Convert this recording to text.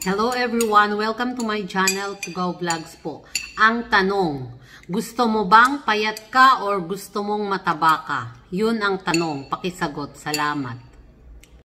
Hello everyone! Welcome to my channel, Tugaw Vlogs po. Ang tanong, gusto mo bang payat ka or gusto mong mataba ka? Yun ang tanong. Pakisagot. Salamat.